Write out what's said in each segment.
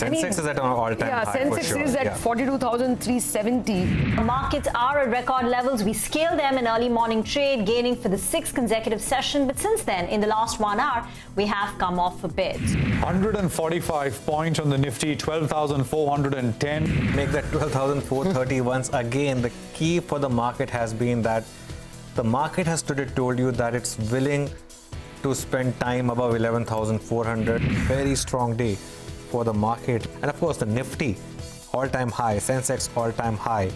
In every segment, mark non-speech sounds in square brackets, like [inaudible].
Sensex mean, is at an all-time yeah, high. Sensex sure. is at 42,370. Markets are at record levels. We scaled them in early morning trade, gaining for the sixth consecutive session. But since then, in the last one hour, we have come off a bit. 145 points on the Nifty, 12,410. Make that 12,430 once again. The key for the market has been that the market has today told you that it's willing to spend time above 11,400. Very strong day for the market. And of course, the Nifty all-time high, Sensex all-time high.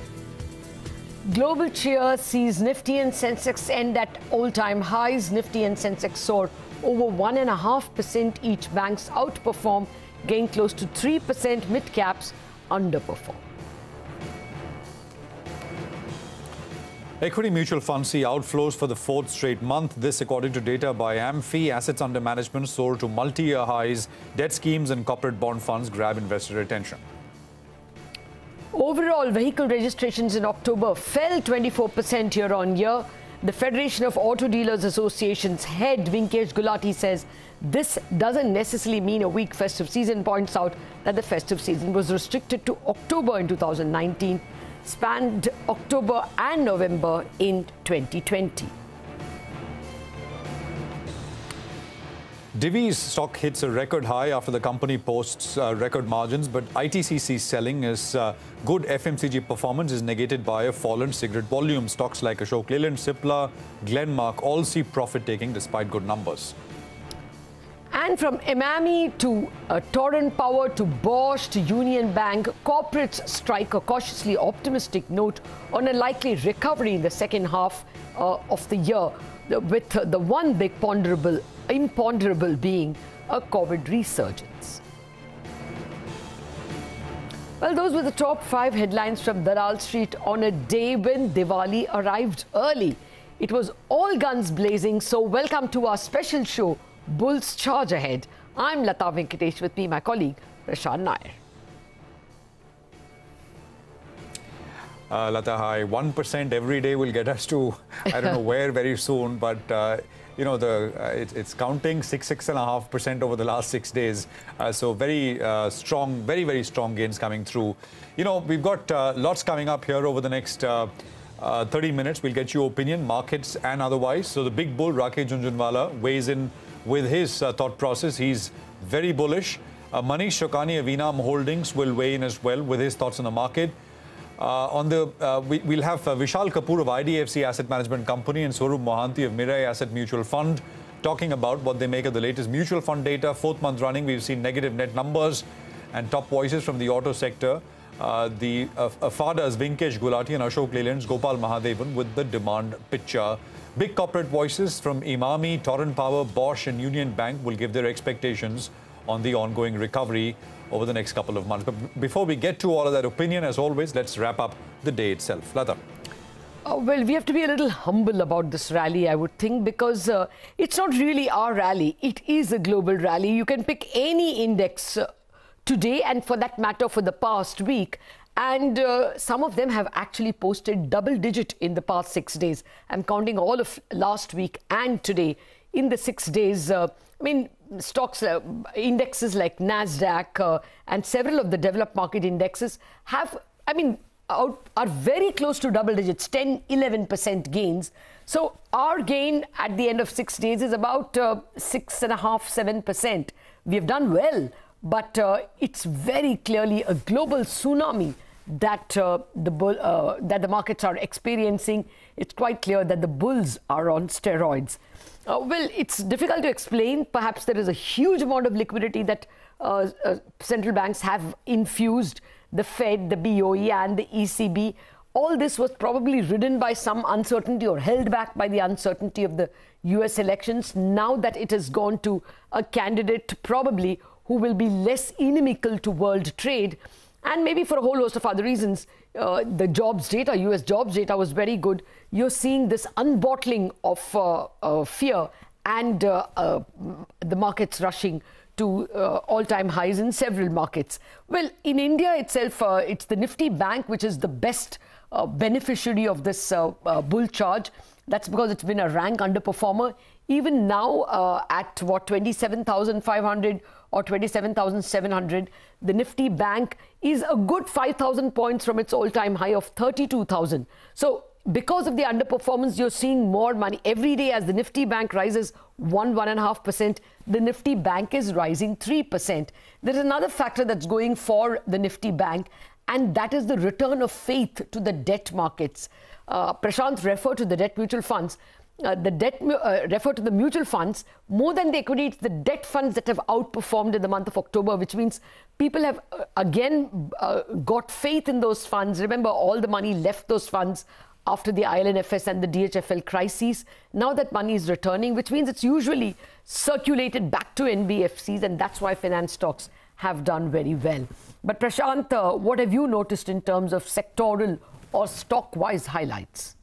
Global cheer sees Nifty and Sensex end at all-time highs. Nifty and Sensex soar over 1.5% each. Banks outperform, gain close to 3%. Mid-caps underperform. Equity mutual funds see outflows for the fourth straight month. This, according to data by AMFI, assets under management soared to multi-year highs. Debt schemes and corporate bond funds grab investor attention. Overall, vehicle registrations in October fell 24% year-on-year. The Federation of Auto Dealers Association's head, Vinkesh Gulati, says this doesn't necessarily mean a weak festive season, points out that the festive season was restricted to October in 2019 spanned October and November in 2020. Divi's stock hits a record high after the company posts uh, record margins, but ITCC's selling is uh, good FMCG performance is negated by a fallen cigarette volume. Stocks like Ashok Leyland, Cipla, Glenmark all see profit taking despite good numbers. And from Emami to uh, Torrent Power to Bosch to Union Bank, corporates strike a cautiously optimistic note on a likely recovery in the second half uh, of the year, with the one big ponderable, imponderable being a COVID resurgence. Well, those were the top five headlines from Dalal Street on a day when Diwali arrived early. It was all guns blazing, so welcome to our special show Bulls charge ahead. I'm Lata Venkatesh with me, my colleague Prashant Nair. Uh, Lata, hi. 1% every day will get us to, I don't know [laughs] where very soon, but uh, you know, the uh, it, it's counting six, six and a half percent over the last six days. Uh, so very uh, strong, very, very strong gains coming through. You know, we've got uh, lots coming up here over the next uh, uh, 30 minutes. We'll get your opinion, markets and otherwise. So the big bull, Rakesh Junjunwala, weighs in with his uh, thought process. He's very bullish. Uh, Manish Shokani of Enam Holdings will weigh in as well with his thoughts on the market. Uh, on the, uh, we, will have uh, Vishal Kapoor of IDFC Asset Management Company and Swarup Mohanty of Mirai Asset Mutual Fund talking about what they make of the latest mutual fund data. Fourth month running, we've seen negative net numbers and top voices from the auto sector. Uh, the uh, uh FADAs Vinkesh Gulati and Ashok Leyland's Gopal Mahadevan with the demand picture. Big corporate voices from Imami, Torrent Power, Bosch and Union Bank will give their expectations on the ongoing recovery over the next couple of months. But before we get to all of that opinion, as always, let's wrap up the day itself. Lata. Oh, well, we have to be a little humble about this rally, I would think, because uh, it's not really our rally. It is a global rally. You can pick any index uh, today and for that matter for the past week. And uh, some of them have actually posted double digit in the past six days. I'm counting all of last week and today. In the six days, uh, I mean, stocks, uh, indexes like NASDAQ uh, and several of the developed market indexes have, I mean, out, are very close to double digits, 10, 11% gains. So our gain at the end of six days is about uh, six and a half, seven percent. We have done well but uh, it's very clearly a global tsunami that uh, the bull, uh, that the markets are experiencing. It's quite clear that the bulls are on steroids. Uh, well, it's difficult to explain. Perhaps there is a huge amount of liquidity that uh, uh, central banks have infused. The Fed, the BOE, and the ECB. All this was probably ridden by some uncertainty or held back by the uncertainty of the US elections. Now that it has gone to a candidate, probably who will be less inimical to world trade and maybe for a whole host of other reasons. Uh, the jobs data, US jobs data was very good. You're seeing this unbottling of uh, uh, fear and uh, uh, the markets rushing to uh, all time highs in several markets. Well, in India itself, it's the Nifty Bank which is the best beneficiary of this bull charge. That's because it's been a rank underperformer. Even now, at what, 27,500 or 27,700. The Nifty Bank is a good 5,000 points from its all-time high of 32,000. So because of the underperformance, you're seeing more money. Every day as the Nifty Bank rises 1, 1.5%, the Nifty Bank is rising 3%. There's another factor that's going for the Nifty Bank, and that is the return of faith to the debt markets. Uh, Prashant referred to the debt mutual funds uh, the debt uh, refer to the mutual funds more than the equity it's the debt funds that have outperformed in the month of october which means people have uh, again uh, got faith in those funds remember all the money left those funds after the ILNFS and the DHFL crises. Now that money is returning, which means it's usually circulated back to NBFCs, and that's why finance stocks have done very well. But Prashant, uh, what have you noticed in terms of sectoral or stock-wise highlights?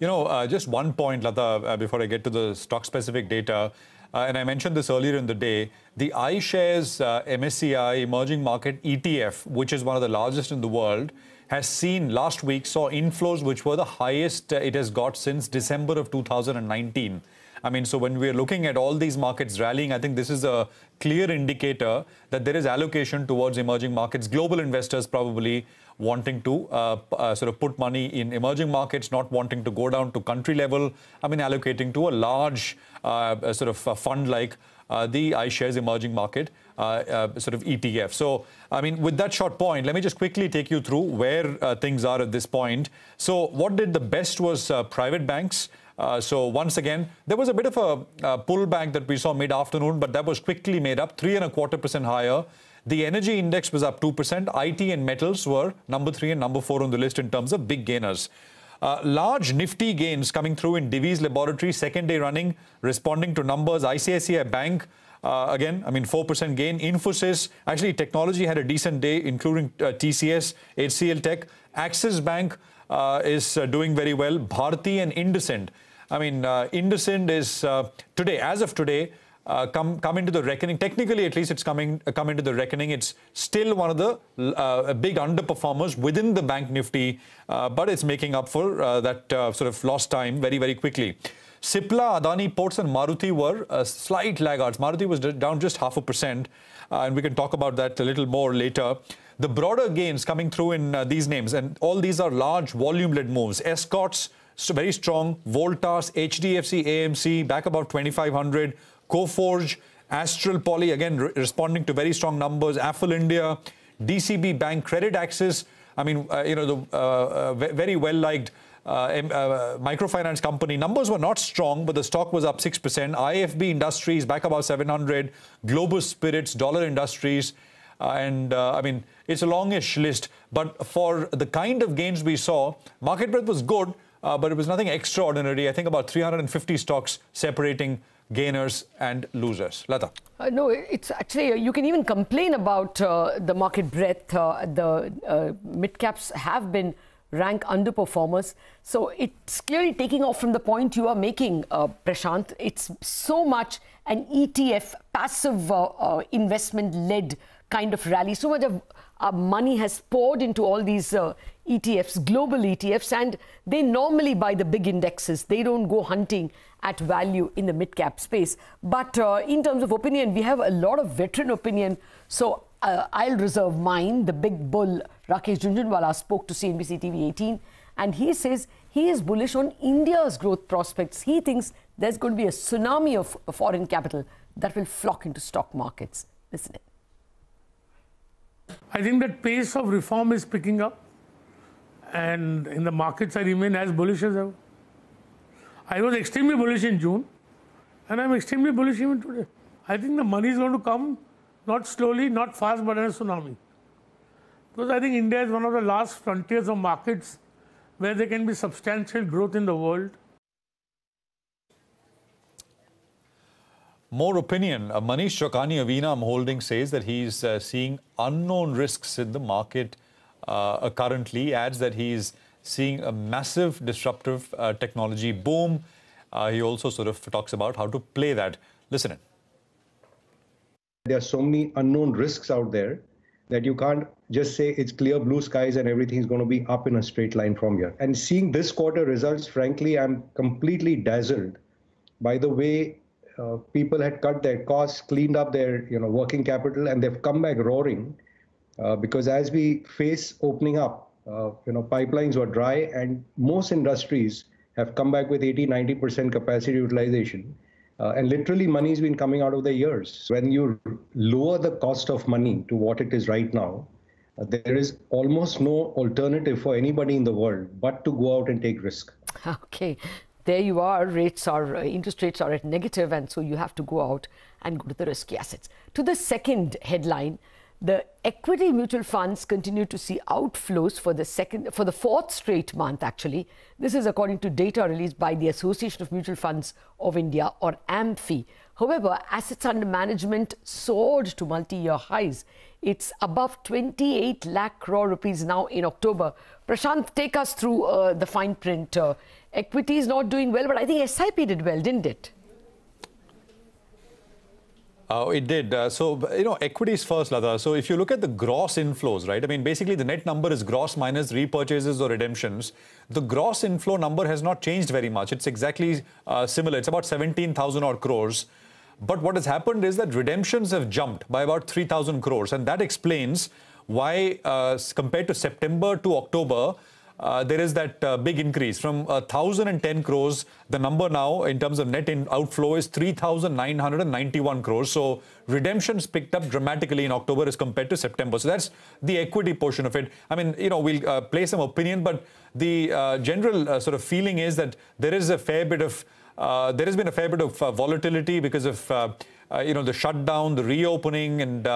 You know, uh, just one point, Lata, uh, before I get to the stock-specific data, uh, and I mentioned this earlier in the day, the iShares uh, MSCI Emerging Market ETF, which is one of the largest in the world, has seen last week saw inflows which were the highest uh, it has got since December of 2019. I mean, so when we're looking at all these markets rallying, I think this is a clear indicator that there is allocation towards emerging markets, global investors probably wanting to uh, uh, sort of put money in emerging markets, not wanting to go down to country level. I mean, allocating to a large uh, sort of fund like uh, the iShares Emerging Market uh, uh, sort of ETF. So, I mean, with that short point, let me just quickly take you through where things are at this point. So, what did the best was private banks. Uh, so once again, there was a bit of a, a uh, pullback that we saw mid-afternoon, but that was quickly made up, three and a quarter percent higher. The energy index was up 2%. IT and metals were number three and number four on the list in terms of big gainers. Uh, large nifty gains coming through in Divi's laboratory, second day running, responding to numbers. ICICI Bank, uh, again, I mean, 4% gain. Infosys, actually, technology had a decent day, including uh, TCS, HCL Tech. Axis Bank uh, is doing very well. Bharti and Indocent I mean, uh, IndusInd is uh, today, as of today, uh, come come into the reckoning. Technically, at least, it's coming uh, come into the reckoning. It's still one of the big underperformers within the bank Nifty, but it's making up for that sort of lost time very very quickly. Sipla, Adani Ports and Maruti were uh, slight laggards. Maruti was down just half a percent, uh, and we can talk about that a little more later. The broader gains coming through in uh, these names, and all these are large volume-led moves. Escorts so very strong. Voltas, HDFC, AMC, back about 2,500. Coforge, Astral Poly, again re responding to very strong numbers. Affle India, DCB Bank, Credit Access. I mean, uh, you know, the uh, uh very well liked. Uh, uh, microfinance company numbers were not strong, but the stock was up 6%. IFB Industries back about 700, Globus Spirits, Dollar Industries, uh, and uh, I mean, it's a longish list. But for the kind of gains we saw, market breadth was good, uh, but it was nothing extraordinary. I think about 350 stocks separating gainers and losers. Lata. Uh, no, it's actually, uh, you can even complain about uh, the market breadth. Uh, the uh, mid caps have been rank underperformers. So it's clearly taking off from the point you are making, uh, Prashant. It's so much an ETF, passive investment led kind of rally. So much of money has poured into all these ETFs, global ETFs, and they normally buy the big indexes. They don't go hunting at value in the mid cap space. But uh, in terms of opinion, we have a lot of veteran opinion. So uh, I'll reserve mine. The big bull, Rakesh Junjunwala, spoke to CNBC TV 18, and he says he is bullish on India's growth prospects. He thinks there's going to be a tsunami of foreign capital that will flock into stock markets. Listen in. I think that pace of reform is picking up and in the markets, I remain as bullish as ever. I was extremely bullish in June, and I'm extremely bullish even today. I think the money is going to come not slowly, not fast, but in a tsunami. Because I think India is one of the last frontiers of markets where there can be substantial growth in the world. More opinion. Uh, Manish Chokani of Enam Holdings says that he's uh, seeing unknown risks in the market uh, uh, currently adds that he is seeing a massive disruptive uh, technology boom. Uh, he also sort of talks about how to play that. Listen in. There are so many unknown risks out there that you can't just say it's clear blue skies and everything's going to be up in a straight line from here. And seeing this quarter results, frankly, I'm completely dazzled by the way uh, people had cut their costs, cleaned up their you know working capital, and they've come back roaring uh, because as we face opening up, uh, you know, pipelines were dry and most industries have come back with 80, 90% capacity utilization. Uh, and literally money's been coming out of the ears. When you lower the cost of money to what it is right now, uh, there is almost no alternative for anybody in the world but to go out and take risk. [laughs] Okay there you are, rates are, uh, interest rates are at negative, and so you have to go out and go to the risky assets. To the second headline, the equity mutual funds continue to see outflows for the second for the fourth straight month actually. This is according to data released by the Association of Mutual Funds of India or AMFI. However, assets under management soared to multi-year highs. It's above 28 lakh crore rupees now in October. Prashant, take us through uh, the fine print. Uh, equity is not doing well, but I think SIP did well, didn't it? Uh, it did. Uh, so, you know, equities first, Lada. So, if you look at the gross inflows, right? I mean, basically, the net number is gross minus repurchases or redemptions. The gross inflow number has not changed very much. It's exactly uh, similar. It's about 17,000 odd crores. But what has happened is that redemptions have jumped by about 3,000 crores. And that explains why, uh, compared to September to October, uh, there is that uh, big increase from 1,010 uh, crores. The number now in terms of net in outflow is 3,991 crores. So redemptions picked up dramatically in October as compared to September. So that's the equity portion of it. I mean, you know, we'll uh, play some opinion, but the uh, general uh, sort of feeling is that there is a fair bit of uh, there has been a fair bit of volatility because of you know the shutdown, the reopening, and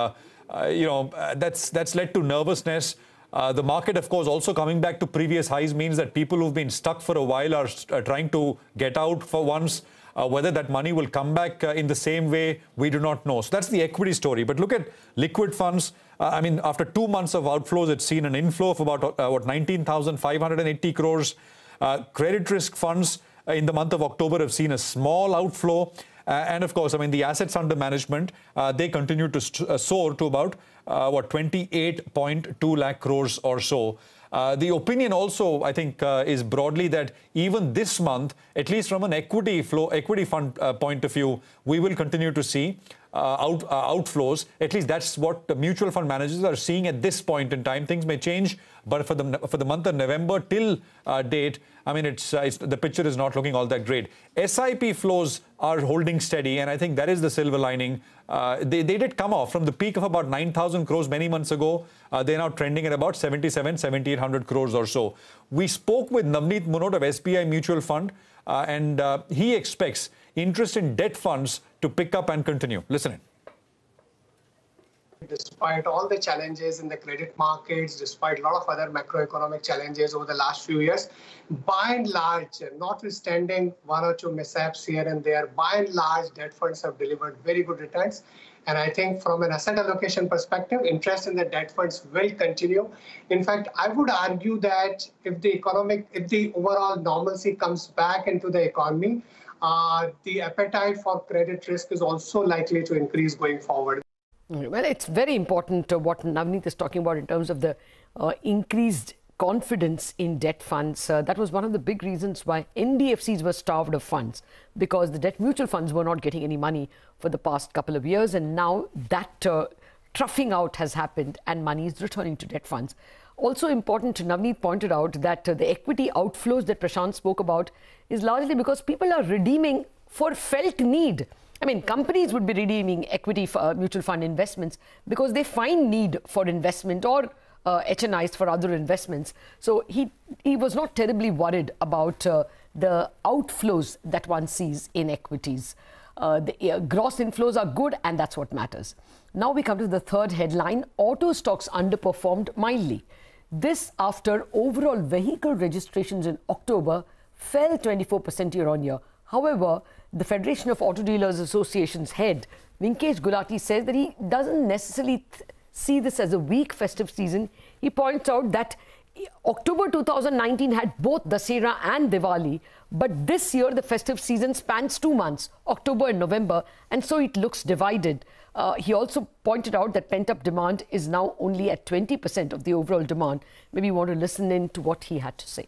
you know that's that's led to nervousness. Uh, the market, of course, also coming back to previous highs means that people who've been stuck for a while are uh, trying to get out for once. Uh, whether that money will come back uh, in the same way, we do not know. So that's the equity story. But look at liquid funds. Uh, I mean, after two months of outflows, it's seen an inflow of about what 19,580 crores. credit risk funds in the month of October have seen a small outflow. Uh, and of course, I mean, the assets under management, uh, they continue to uh, soar to about, what, 28.2 lakh crores or so. Uh, the opinion also, I think, uh, is broadly that even this month, at least from an equity flow, equity fund uh, point of view, we will continue to see out, outflows. At least that's what the mutual fund managers are seeing at this point in time. Things may change, but for the for the month of November till date, I mean, it's, uh, it's, the picture is not looking all that great. SIP flows are holding steady, and I think that is the silver lining. Uh, they, they did come off from the peak of about 9,000 crores many months ago. Uh, they're now trending at about 77, 7,800 crores or so. We spoke with Navneet Munot of SBI Mutual Fund, uh, and uh, he expects interest in debt funds to pick up and continue. Listen in despite all the challenges in the credit markets, despite a lot of other macroeconomic challenges over the last few years, by and large, notwithstanding one or two mishaps here and there, by and large, debt funds have delivered very good returns. And I think from an asset allocation perspective, interest in the debt funds will continue. In fact, I would argue that if the economic, if the overall normalcy comes back into the economy, uh, the appetite for credit risk is also likely to increase going forward. Well, it's very important uh, what Navneet is talking about in terms of the uh, increased confidence in debt funds. Uh, that was one of the big reasons why NDFCs were starved of funds because the debt mutual funds were not getting any money for the past couple of years. And now that uh, troughing out has happened and money is returning to debt funds. Also important, Navneet pointed out that uh, the equity outflows that Prashant spoke about is largely because people are redeeming for felt need. I mean, companies would be redeeming equity for, uh, mutual fund investments because they find need for investment or uh, HNIs for other investments. So he he was not terribly worried about uh, the outflows that one sees in equities. Uh, the uh, gross inflows are good, and that's what matters. Now we come to the third headline auto stocks underperformed mildly. This after overall vehicle registrations in October fell 24% year on year. However, the Federation of Auto Dealers Association's head, Vinkesh Gulati, says that he doesn't necessarily th see this as a weak festive season. He points out that October 2019 had both Dasera and Diwali, but this year the festive season spans two months, October and November, and so it looks divided. Uh, he also pointed out that pent up demand is now only at 20% of the overall demand. Maybe you want to listen in to what he had to say.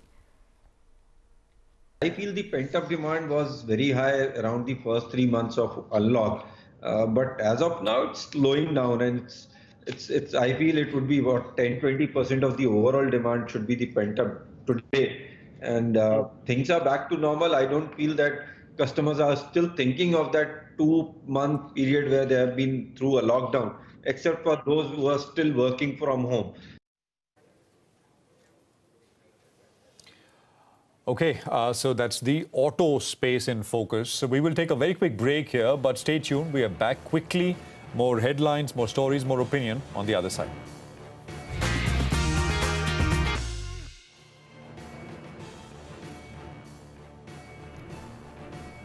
I feel the pent up demand was very high around the first three months of unlock, uh, but as of now it's slowing down and it's it's it's. I feel it would be about 10 20 percent of the overall demand should be the pent up today, and uh, things are back to normal. I don't feel that customers are still thinking of that two month period where they have been through a lockdown, except for those who are still working from home. Okay, uh, so that's the auto space in focus. So we will take a very quick break here, but stay tuned. We are back quickly. More headlines, more stories, more opinion on the other side.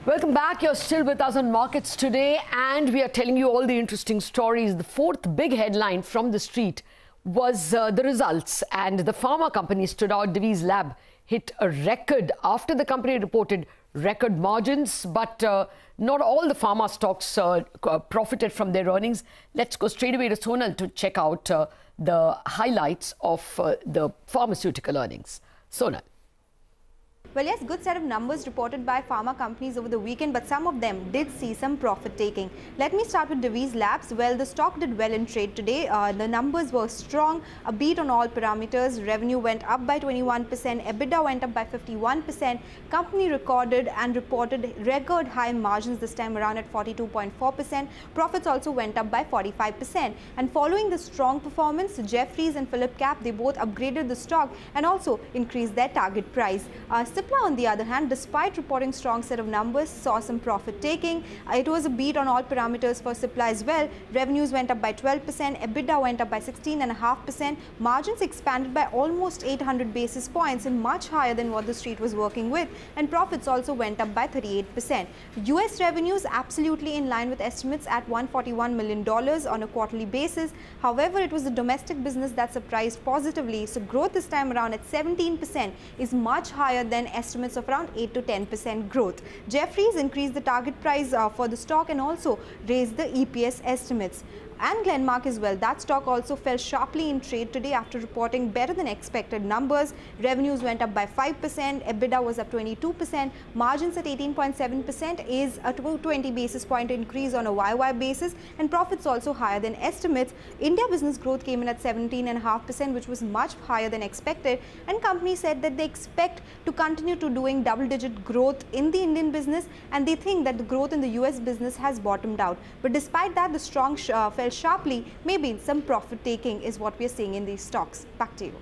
Welcome back. You're still with us on Markets Today, and we are telling you all the interesting stories. The fourth big headline from the street was uh, the results, and the pharma company stood out. Devi's Lab hit a record after the company reported record margins, but uh, not all the pharma stocks uh, uh, profited from their earnings. Let's go straight away to Sonal to check out uh, the highlights of uh, the pharmaceutical earnings. Sonal. Well, yes, good set of numbers reported by pharma companies over the weekend, but some of them did see some profit taking. Let me start with Divi's Labs. Well, the stock did well in trade today. Uh, the numbers were strong, a beat on all parameters. Revenue went up by 21%, EBITDA went up by 51%. Company recorded and reported record high margins this time around at 42.4%. Profits also went up by 45%. And following the strong performance, Jeffries and Philip Cap, they both upgraded the stock and also increased their target price. Uh, Cipla, on the other hand, despite reporting strong set of numbers, saw some profit taking. Uh, it was a beat on all parameters for Cipla as well. Revenues went up by 12%, EBITDA went up by 16.5%, margins expanded by almost 800 basis points and much higher than what the street was working with, and profits also went up by 38%. US revenues absolutely in line with estimates at $141 million on a quarterly basis. However, it was the domestic business that surprised positively, so growth this time around at 17% is much higher than estimates of around 8 to 10% growth. Jeffries increased the target price uh, for the stock and also raised the EPS estimates and Glenmark as well. That stock also fell sharply in trade today after reporting better than expected numbers. Revenues went up by 5%, EBITDA was up 22%, margins at 18.7% is a 20 basis point increase on a YY basis and profits also higher than estimates. India business growth came in at 17.5% which was much higher than expected and company said that they expect to continue to doing double digit growth in the Indian business and they think that the growth in the US business has bottomed out. But despite that the strong uh, fell sharply may mean some profit taking is what we are seeing in these stocks. Back to you.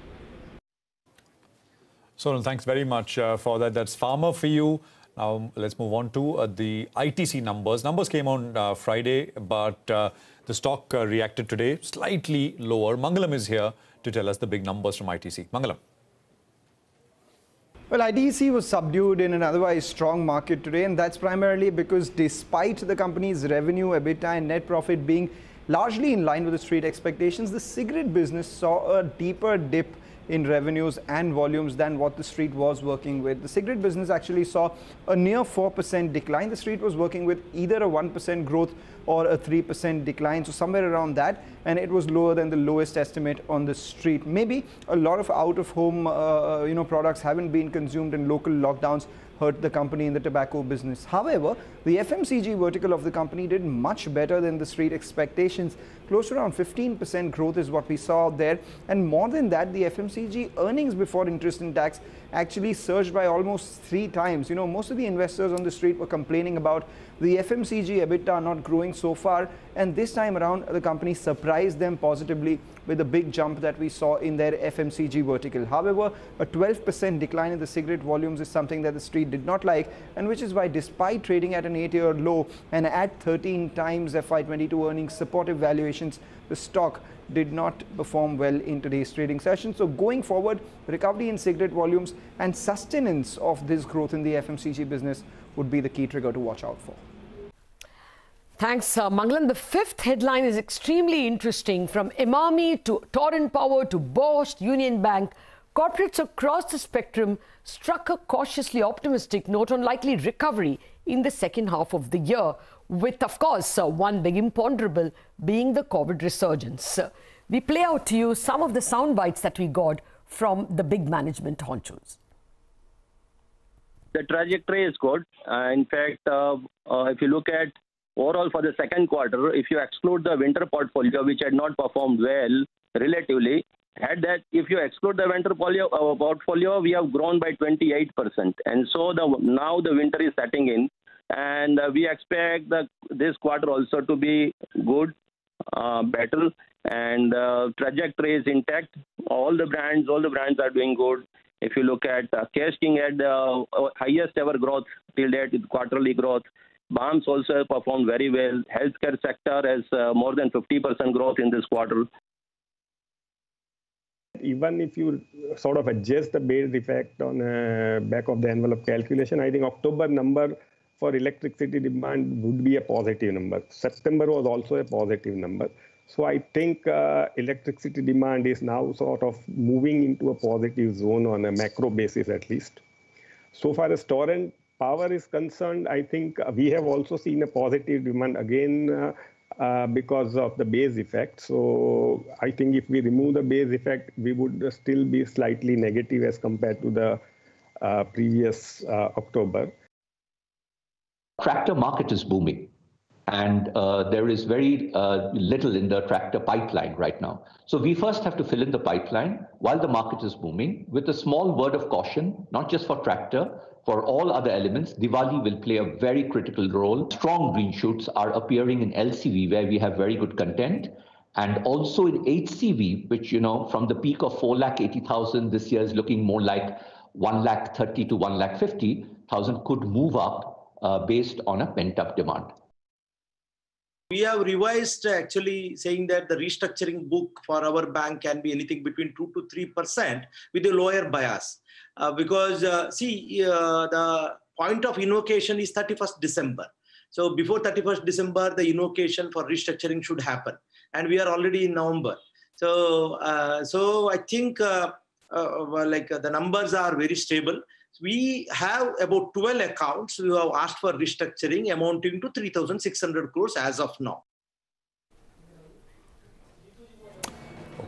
Sonal, thanks very much uh, for that. That's Farmer for you. Now, let's move on to uh, the ITC numbers. Numbers came on uh, Friday, but uh, the stock uh, reacted today slightly lower. Mangalam is here to tell us the big numbers from ITC. Mangalam. Well, ITC was subdued in an otherwise strong market today, and that's primarily because despite the company's revenue, EBITDA, and net profit being Largely in line with the street expectations, the cigarette business saw a deeper dip in revenues and volumes than what the street was working with. The cigarette business actually saw a near 4% decline. The street was working with either a 1% growth or a 3% decline, so somewhere around that, and it was lower than the lowest estimate on the street. Maybe a lot of out-of-home, uh, uh you know, products haven't been consumed and local lockdowns hurt the company in the tobacco business. However, the FMCG vertical of the company did much better than the street expectations. Close to around 15% growth is what we saw there. And more than that, the FMCG earnings before interest and tax actually surged by almost three times. You know, most of the investors on the street were complaining about the FMCG EBITDA not growing so far. And this time around, the company surprised them positively with a big jump that we saw in their FMCG vertical. However, a 12% decline in the cigarette volumes is something that the street did not like, and which is why, despite trading at an eight-year low and at 13 times FY22 earnings supportive valuations, the stock did not perform well in today's trading session. So going forward, recovery in cigarette volumes and sustenance of this growth in the FMCG business would be the key trigger to watch out for. Thanks, sir. Uh, Mangalan. The fifth headline is extremely interesting. From Imami to Torrent Power to Bosch, Union Bank, corporates across the spectrum struck a cautiously optimistic note on likely recovery in the second half of the year, with, of course, uh, one big imponderable being the COVID resurgence. Uh, we play out to you some of the sound bites that we got from the big management honchos. The trajectory is good. Uh, in fact, uh, uh, if you look at overall for the second quarter, if you exclude the winter portfolio, which had not performed well relatively, had that if you exclude the venture portfolio, uh, portfolio, we have grown by 28%. And so the now the winter is setting in, and uh, we expect the this quarter also to be good, uh, better, and uh, trajectory is intact. All the brands, all the brands are doing good. If you look at uh, Cash King had the uh, uh, highest ever growth till date, quarterly growth. Balms also performed very well. Healthcare sector has uh, more than 50% growth in this quarter even if you sort of adjust the base effect on a uh, back of the envelope calculation, I think October number for electricity demand would be a positive number. September was also a positive number. So I think uh, electricity demand is now sort of moving into a positive zone on a macro basis at least. So far as torrent power is concerned, I think we have also seen a positive demand again. Uh, uh, because of the base effect. So I think if we remove the base effect, we would still be slightly negative as compared to the uh, previous uh, October. Tractor market is booming and uh, there is very uh, little in the tractor pipeline right now. So we first have to fill in the pipeline while the market is booming with a small word of caution, not just for tractor, for all other elements, Diwali will play a very critical role. Strong green shoots are appearing in LCV where we have very good content and also in HCV, which, you know, from the peak of 4 lakh 80,000 this year is looking more like 1 lakh 30 to 1 lakh 50,000 could move up uh, based on a pent up demand. We have revised actually saying that the restructuring book for our bank can be anything between 2 to 3% with a lower bias. Uh, because, uh, see, uh, the point of invocation is 31st December. So before 31st December, the invocation for restructuring should happen. And we are already in November. So, uh, so I think uh, uh, like the numbers are very stable we have about 12 accounts who have asked for restructuring amounting to 3,600 crores as of now.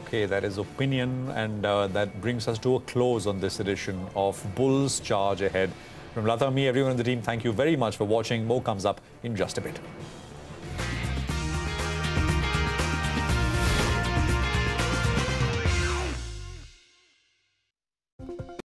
Okay, that is opinion, and uh, that brings us to a close on this edition of Bulls Charge Ahead. From Lata, me, everyone in the team, thank you very much for watching. More comes up in just a bit.